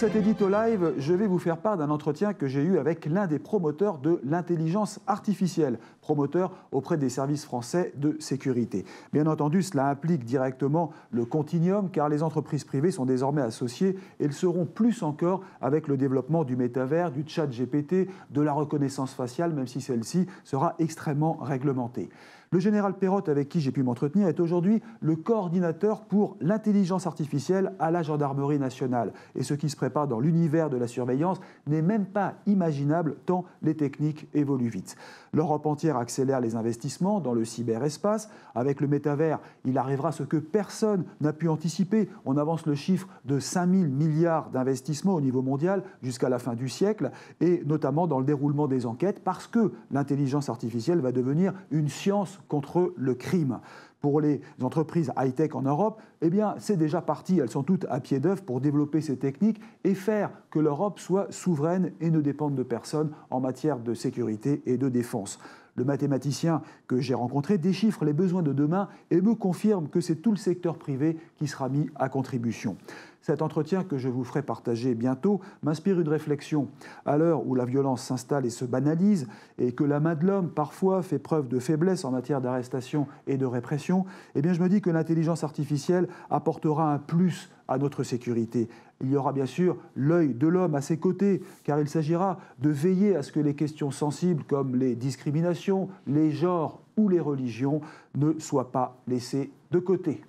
cet édito live, je vais vous faire part d'un entretien que j'ai eu avec l'un des promoteurs de l'intelligence artificielle, promoteur auprès des services français de sécurité. Bien entendu, cela implique directement le continuum car les entreprises privées sont désormais associées et le seront plus encore avec le développement du métavers, du chat GPT, de la reconnaissance faciale, même si celle-ci sera extrêmement réglementée. Le général Perrotte, avec qui j'ai pu m'entretenir, est aujourd'hui le coordinateur pour l'intelligence artificielle à la gendarmerie nationale. Et ce qui se dans l'univers de la surveillance, n'est même pas imaginable tant les techniques évoluent vite. L'Europe entière accélère les investissements dans le cyberespace. Avec le métavers, il arrivera ce que personne n'a pu anticiper. On avance le chiffre de 5000 000 milliards d'investissements au niveau mondial jusqu'à la fin du siècle, et notamment dans le déroulement des enquêtes, parce que l'intelligence artificielle va devenir une science contre le crime pour les entreprises high-tech en Europe, eh bien, c'est déjà parti. Elles sont toutes à pied d'œuvre pour développer ces techniques et faire que l'Europe soit souveraine et ne dépende de personne en matière de sécurité et de défense. Le mathématicien que j'ai rencontré déchiffre les besoins de demain et me confirme que c'est tout le secteur privé qui sera mis à contribution. Cet entretien que je vous ferai partager bientôt m'inspire une réflexion. À l'heure où la violence s'installe et se banalise, et que la main de l'homme parfois fait preuve de faiblesse en matière d'arrestation et de répression, eh bien je me dis que l'intelligence artificielle apportera un plus à notre sécurité. Il y aura bien sûr l'œil de l'homme à ses côtés, car il s'agira de veiller à ce que les questions sensibles comme les discriminations, les genres ou les religions ne soient pas laissées de côté.